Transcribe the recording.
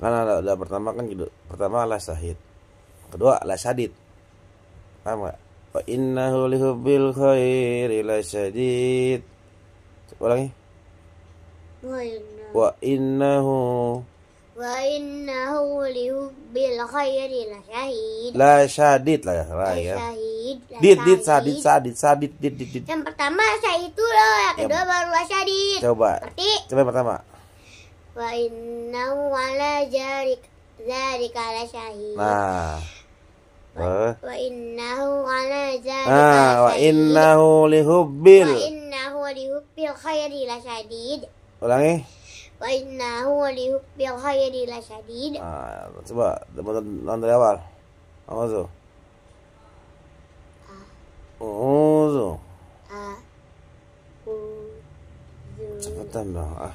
karena ada, ada pertama kan gitu pertama la sahid kedua la sadid paham gak wa innahu bil khairi la sadid lagi? wa innahu wa innahu bil khairi la syahid la sadid lah ya salah ya syahid did did sadid sadid sadid did did yang pertama saya itu loh yang kedua baru la syadid coba Berarti. coba yang pertama wa innahu ala jarik dzalika la syahid. Nah. Wa, wa innahu ala dzalika ah, wa innahu hubbil wa innahu hubbil khairi la syadid. Ulangi. Wa innahu hubbil khairi la syadid. Ah, coba teman nonton dari awal. apa Auzu. Ah. Auzu. Ah. Auzu. Tambah. Ah.